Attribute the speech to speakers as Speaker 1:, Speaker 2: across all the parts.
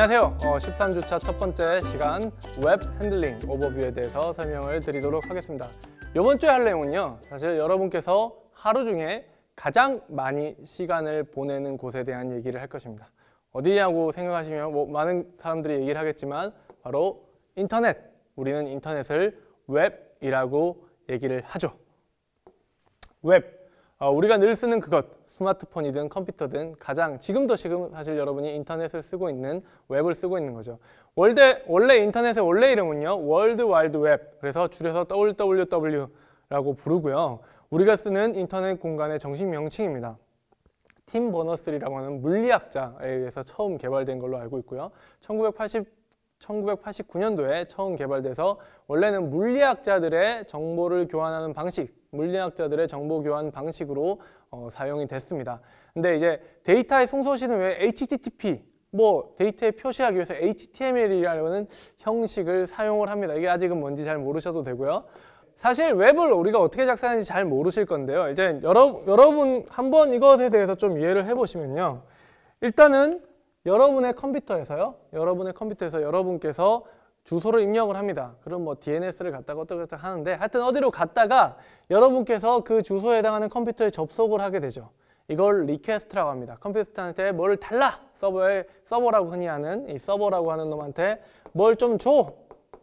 Speaker 1: 안녕하세요 어, 13주차 첫 번째 시간 웹 핸들링 오버뷰에 대해서 설명을 드리도록 하겠습니다 이번 주에 할 내용은요 사실 여러분께서 하루 중에 가장 많이 시간을 보내는 곳에 대한 얘기를 할 것입니다 어디냐고 생각하시면 뭐 많은 사람들이 얘기를 하겠지만 바로 인터넷 우리는 인터넷을 웹이라고 얘기를 하죠 웹 어, 우리가 늘 쓰는 그것 스마트폰이든 컴퓨터든 가장 지금도 지금 사실 여러분이 인터넷을 쓰고 있는 웹을 쓰고 있는 거죠. 원래, 원래 인터넷의 원래 이름은요. 월드 와일드 웹 그래서 줄여서 WWW라고 부르고요. 우리가 쓰는 인터넷 공간의 정식 명칭입니다. 팀 버너스리라고 하는 물리학자에 의해서 처음 개발된 걸로 알고 있고요. 1989년도에 처음 개발돼서 원래는 물리학자들의 정보를 교환하는 방식, 물리학자들의 정보 교환 방식으로 어, 사용이 됐습니다. 근데 이제 데이터의 송소식은왜 HTTP, 뭐 데이터에 표시하기 위해서 HTML이라는 형식을 사용을 합니다. 이게 아직은 뭔지 잘 모르셔도 되고요. 사실 웹을 우리가 어떻게 작성하는지 잘 모르실 건데요. 이제 여러, 여러분 한번 이것에 대해서 좀 이해를 해보시면요. 일단은 여러분의 컴퓨터에서요. 여러분의 컴퓨터에서 여러분께서 주소를 입력을 합니다. 그럼 뭐 DNS를 갔다가 어떻게 하는데 하여튼 어디로 갔다가 여러분께서 그 주소에 해당하는 컴퓨터에 접속을 하게 되죠. 이걸 리퀘스트라고 합니다. 컴퓨터한테 뭘 달라! 서버에 서버라고 흔히 하는 이 서버라고 하는 놈한테 뭘 좀 줘!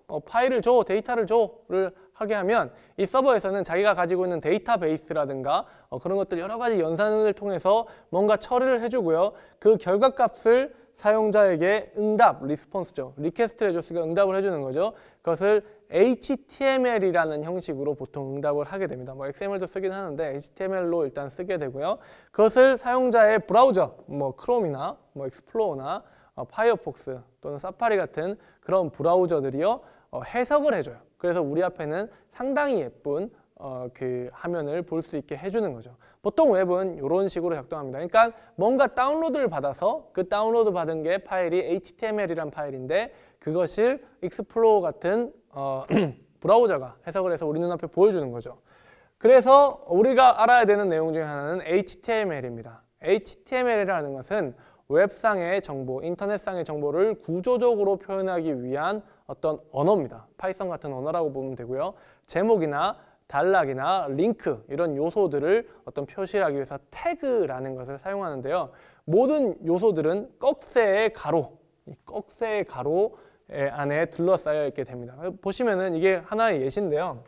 Speaker 1: 어, 파일을 줘! 데이터를 줘!를 하게 하면 이 서버에서는 자기가 가지고 있는 데이터베이스라든가 어, 그런 것들 여러 가지 연산을 통해서 뭔가 처리를 해주고요. 그 결과값을 사용자에게 응답, 리스폰스죠. 리퀘스트 레줬스가 응답을 해주는 거죠. 그것을 HTML이라는 형식으로 보통 응답을 하게 됩니다. 뭐 XML도 쓰긴 하는데 HTML로 일단 쓰게 되고요. 그것을 사용자의 브라우저, 뭐 크롬이나 뭐 익스플로어나 어, 파이어폭스 또는 사파리 같은 그런 브라우저들이요 어, 해석을 해줘요. 그래서 우리 앞에는 상당히 예쁜 어, 그 화면을 볼 수 있게 해주는 거죠. 보통 웹은 이런 식으로 작동합니다. 그러니까 뭔가 다운로드를 받아서 그 다운로드 받은 게 파일이 HTML이란 파일인데 그것을 익스플로어 같은 어, 브라우저가 해석을 해서 우리 눈앞에 보여주는 거죠. 그래서 우리가 알아야 되는 내용 중에 하나는 HTML입니다. HTML이라는 것은 웹상의 정보, 인터넷상의 정보를 구조적으로 표현하기 위한 어떤 언어입니다. 파이썬 같은 언어라고 보면 되고요. 제목이나 단락이나 링크 이런 요소들을 어떤 표시하기 위해서 태그라는 것을 사용하는데요. 모든 요소들은 꺽쇠의 가로, 꺽쇠의 가로 안에 둘러싸여 있게 됩니다. 보시면은 이게 하나의 예시인데요.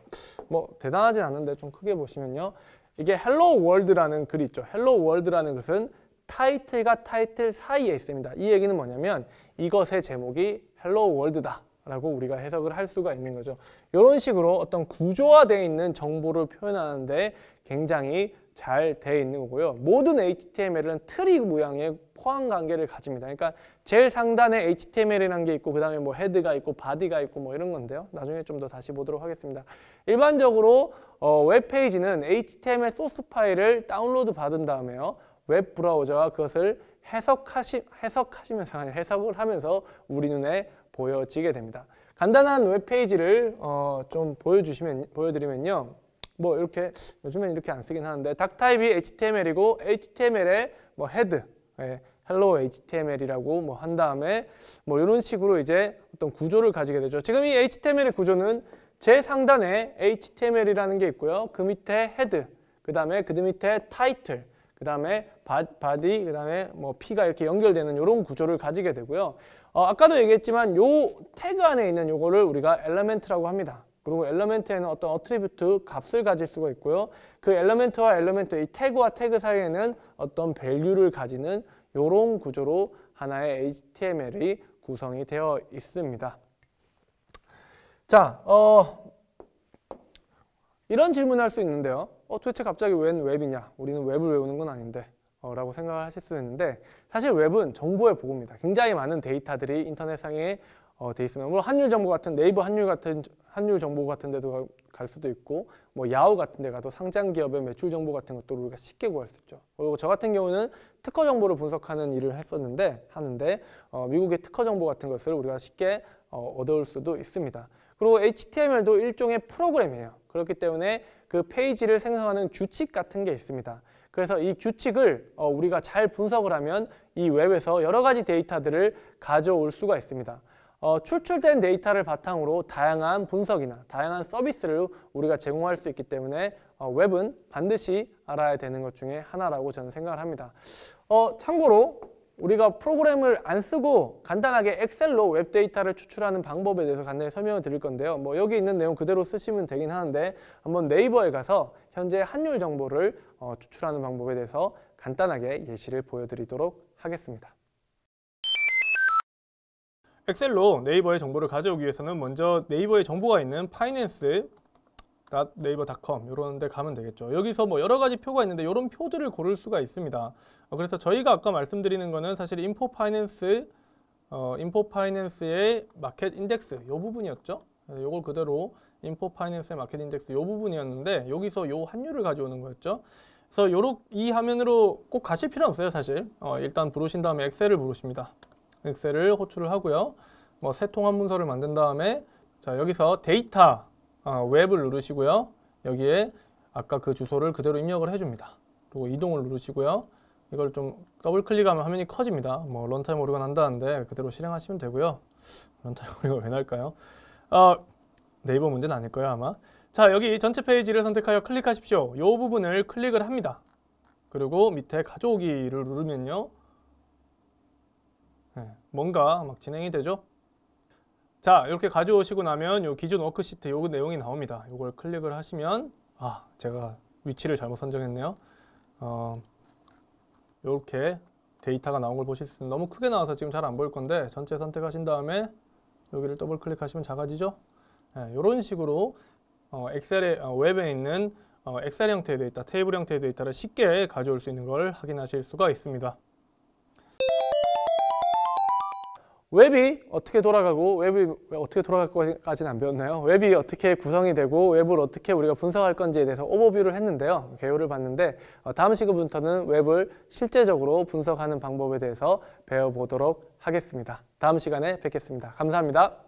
Speaker 1: 뭐 대단하진 않은데 좀 크게 보시면요. 이게 헬로 월드라는 글이 있죠. 헬로 월드라는 것은 타이틀과 타이틀 사이에 있습니다. 이 얘기는 뭐냐면 이것의 제목이 헬로 월드다. 라고 우리가 해석을 할 수가 있는 거죠. 이런 식으로 어떤 구조화되어 있는 정보를 표현하는데 굉장히 잘 되어 있는 거고요. 모든 HTML은 트리 모양의 포함 관계를 가집니다. 그러니까 제일 상단에 HTML이라는 게 있고 그다음에 뭐 헤드가 있고 바디가 있고 뭐 이런 건데요. 나중에 좀 더 다시 보도록 하겠습니다. 일반적으로 어, 웹페이지는 HTML 소스 파일을 다운로드 받은 다음에요. 웹 브라우저가 그것을 해석하시, 해석하시면서 아니 해석을 하면서 우리 눈에 보여지게 됩니다. 간단한 웹페이지를 어, 좀 보여주시면 보여드리면요. 뭐 이렇게 요즘엔 이렇게 안 쓰긴 하는데 닥 타입이 HTML이고 HTML의 뭐 헤드 예, hello HTML이라고 뭐 한 다음에 뭐 이런 식으로 이제 어떤 구조를 가지게 되죠. 지금 이 HTML의 구조는 제 상단에 HTML이라는 게 있고요. 그 밑에 헤드, 그 다음에 그 밑에 타이틀, 그 다음에 바디, 그 다음에 뭐 피가 이렇게 연결되는 이런 구조를 가지게 되고요. 어, 아까도 얘기했지만 요 태그 안에 있는 요거를 우리가 엘레멘트라고 합니다. 그리고 엘레멘트에는 어떤 어트리뷰트 값을 가질 수가 있고요. 그 엘레멘트와 엘레멘트, 이 태그와 태그 사이에는 어떤 밸류를 가지는 요런 구조로 하나의 HTML이 구성이 되어 있습니다. 자, 어, 이런 질문을 할 수 있는데요. 어, 도대체 갑자기 웬 웹이냐? 우리는 웹을 외우는 건 아닌데 어, 라고 생각을 하실 수 있는데 사실 웹은 정보의 보고입니다. 굉장히 많은 데이터들이 인터넷상에 어, 돼 있으면 물론 뭐 한율 정보 같은 네이버 한율 같은 한율 정보 같은 데도 갈 수도 있고 뭐 야후 같은 데 가도 상장 기업의 매출 정보 같은 것도 우리가 쉽게 구할 수 있죠. 그리고 저 같은 경우는 특허 정보를 분석하는 일을 했었는데 하는데 어, 미국의 특허 정보 같은 것을 우리가 쉽게 어, 얻어올 수도 있습니다. 그리고 HTML도 일종의 프로그램이에요. 그렇기 때문에 그 페이지를 생성하는 규칙 같은 게 있습니다. 그래서 이 규칙을 어, 우리가 잘 분석을 하면 이 웹에서 여러 가지 데이터들을 가져올 수가 있습니다. 어, 출출된 데이터를 바탕으로 다양한 분석이나 다양한 서비스를 우리가 제공할 수 있기 때문에 어, 웹은 반드시 알아야 되는 것 중에 하나라고 저는 생각을 합니다. 어, 참고로 우리가 프로그램을 안 쓰고 간단하게 엑셀로 웹 데이터를 추출하는 방법에 대해서 간단히 설명을 드릴 건데요. 뭐 여기 있는 내용 그대로 쓰시면 되긴 하는데 한번 네이버에 가서 현재 환율 정보를 어, 추출하는 방법에 대해서 간단하게 예시를 보여드리도록 하겠습니다. 엑셀로 네이버의 정보를 가져오기 위해서는 먼저 네이버에 정보가 있는 파이낸스 네이버 e r c o m 이런 데 가면 되겠죠. 여기서 뭐 여러 가지 표가 있는데 이런 표들을 고를 수가 있습니다. 어, 그래서 저희가 아까 말씀드리는 거는 사실 인포 파이낸스 어, 인포 파이낸스의 마켓 인덱스 요 부분이었죠. 요걸 그대로 인포 파이낸스의 마켓 인덱스 요 부분이었는데 여기서 요 환율을 가져오는 거였죠. 그래서 요렇 이 화면으로 꼭 가실 필요 없어요, 사실. 어, 일단 부르신 다음에 엑셀을 부르십니다. 엑셀을 호출을 하고요. 뭐 새 통합 문서를 만든 다음에 자, 여기서 데이터 아, 웹을 누르시고요. 여기에 아까 그 주소를 그대로 입력을 해줍니다. 그리고 이동을 누르시고요. 이걸 좀 더블 클릭하면 화면이 커집니다. 뭐 런타임 오류가 난다는데 그대로 실행하시면 되고요. 런타임 오류가 왜 날까요? 어, 네이버 문제는 아닐 거예요 아마. 자 여기 전체 페이지를 선택하여 클릭하십시오. 이 부분을 클릭을 합니다. 그리고 밑에 가져오기를 누르면요. 네, 뭔가 막 진행이 되죠. 자 이렇게 가져오시고 나면 요 기존 워크시트 요 내용이 나옵니다. 요걸 클릭을 하시면 아 제가 위치를 잘못 선정했네요. 어, 이렇게 데이터가 나온 걸 보실 수 있는 너무 크게 나와서 지금 잘 안 보일 건데 전체 선택하신 다음에 여기를 더블 클릭하시면 작아지죠? 네, 예, 이런 식으로 어, 엑셀의 어, 웹에 있는 어, 엑셀 형태의 데이터, 테이블 형태의 데이터를 쉽게 가져올 수 있는 걸 확인하실 수가 있습니다. 웹이 어떻게 돌아가고 웹이 어떻게 돌아갈 것까지는 안 배웠나요? 웹이 어떻게 구성이 되고 웹을 어떻게 우리가 분석할 건지에 대해서 오버뷰를 했는데요. 개요를 봤는데 어, 다음 시간부터는 웹을 실제적으로 분석하는 방법에 대해서 배워보도록 하겠습니다. 다음 시간에 뵙겠습니다. 감사합니다.